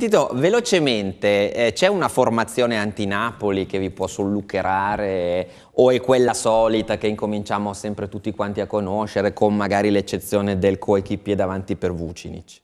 sentito velocemente, eh, c'è una formazione anti-Napoli che vi può sollucherare o è quella solita che incominciamo sempre tutti quanti a conoscere con magari l'eccezione del coequipier davanti per Vucinic?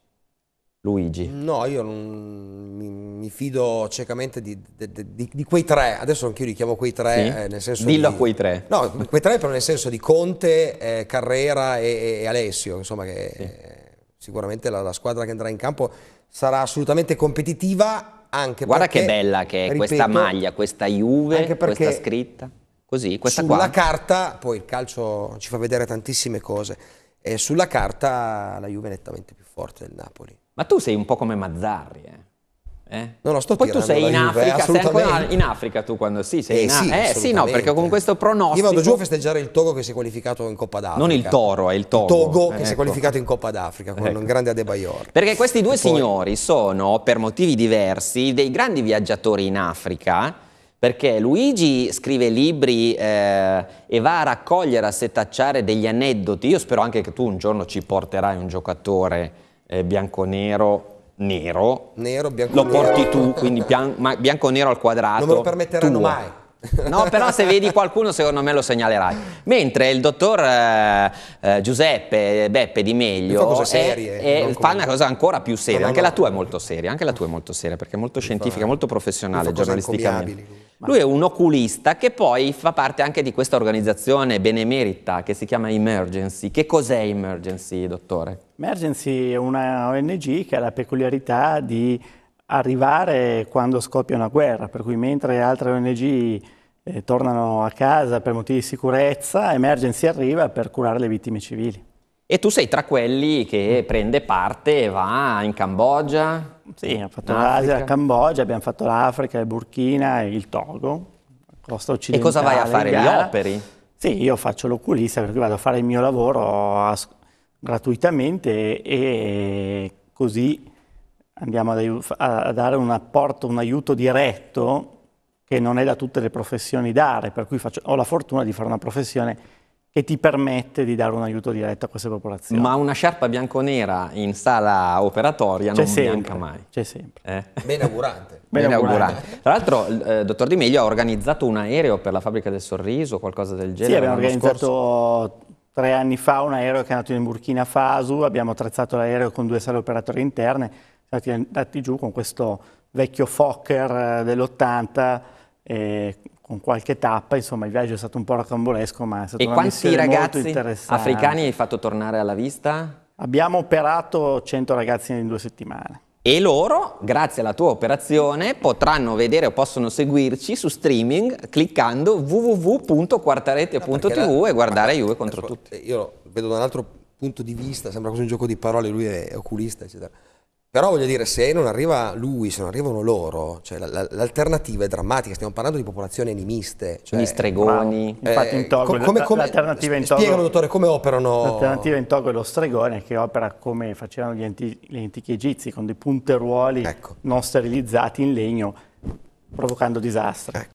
Luigi? No, io non, mi, mi, fido ciecamente di, di, di, di, quei tre, adesso anch'io li chiamo quei tre, sì? eh, nel senso Dillo a quei tre. No, quei tre però nel senso di Conte, eh, Carrera e, e, Alessio, insomma che... Sì eh, sicuramente la, la, squadra che andrà in campo sarà assolutamente competitiva anche Guarda perché, che bella che è ripeto, questa maglia, questa Juve, questa scritta. Così, questa sulla qua. carta, poi il calcio ci fa vedere tantissime cose, e sulla carta la Juve è nettamente più forte del Napoli. Ma tu sei un po' come Mazzarri, eh? Eh? No, no, sto Poi tu sei in Africa, sei ancora in Africa tu quando sì, sei eh, in Africa. Sì, eh sì, no, perché con questo pronostico... Io vado giù a festeggiare il Togo che si è qualificato in Coppa d'Africa. Non il Toro, è il Togo. Togo eh, che ecco. si è ecco. qualificato in Coppa d'Africa con ecco. un grande Adebayor. Perché questi due poi... signori sono, per motivi diversi, dei grandi viaggiatori in Africa, perché Luigi scrive libri eh, e va a raccogliere, a setacciare degli aneddoti. Io spero anche che tu un giorno ci porterai un giocatore eh, bianco-nero nero, nero bianco, lo nero. porti tu, quindi bianco-nero al quadrato. Non me lo permetteranno tua. mai. No, però se vedi qualcuno secondo me lo segnalerai. Mentre il dottor eh, eh, Giuseppe Beppe Di Meglio fa, cose serie, è, è, fa una cosa ancora più seria, no, no, anche no. la tua è molto seria, anche la tua è molto seria perché è molto scientifica, fa... molto professionale giornalisticamente. Lui è un oculista che poi fa parte anche di questa organizzazione benemerita che si chiama Emergency. Che cos'è Emergency, dottore? Emergency è una ONG che ha la peculiarità di arrivare quando scoppia una guerra, per cui mentre altre ONG eh, tornano a casa per motivi di sicurezza, Emergency arriva per curare le vittime civili. E tu sei tra quelli che prende parte e va in Cambogia? Sì, abbiamo fatto l'Asia, la Cambogia, abbiamo fatto l'Africa, il Burkina, il Togo, costa occidentale. E cosa vai a fare? Gli operi? Sì, io faccio l'oculista perché vado a fare il mio lavoro a, gratuitamente e così andiamo a, a dare un apporto, un aiuto diretto che non è da tutte le professioni dare, per cui faccio, ho la fortuna di fare una professione che ti permette di dare un aiuto diretto a queste popolazioni. Ma una sciarpa bianco-nera in sala operatoria non sempre, bianca mai. C'è sempre. Eh? Ben augurante. ben augurante. Tra l'altro, eh, dottor Di Meglio ha organizzato un aereo per la fabbrica del sorriso, qualcosa del genere. Sì, abbiamo organizzato tre anni fa un aereo che è andato in Burkina Faso, abbiamo attrezzato l'aereo con due sale operatorie interne, siamo andati giù con questo vecchio Fokker dell'80, eh, con qualche tappa, insomma il viaggio è stato un po' rocambolesco, ma è stato e una missione molto interessante. E quanti ragazzi africani hai fatto tornare alla vista? Abbiamo operato 100 ragazzi in due settimane. E loro, grazie alla tua operazione, potranno vedere o possono seguirci su streaming cliccando www.quartarete.tv ah, no, e guardare Juve contro tutti. Io lo vedo da un altro punto di vista, sembra quasi un gioco di parole, lui è oculista, eccetera però voglio dire, se non arriva lui, se non arrivano loro, cioè, l'alternativa è drammatica, stiamo parlando di popolazioni animiste. Cioè, Gli stregoni. Eh, infatti in Togo, come, come, l'alternativa in Togo, spiegano, dottore, come operano? L'alternativa in Togo è lo stregone che opera come facevano gli, anti, gli antichi egizi, con dei punteruoli ecco. non sterilizzati in legno, provocando disastri. Ecco.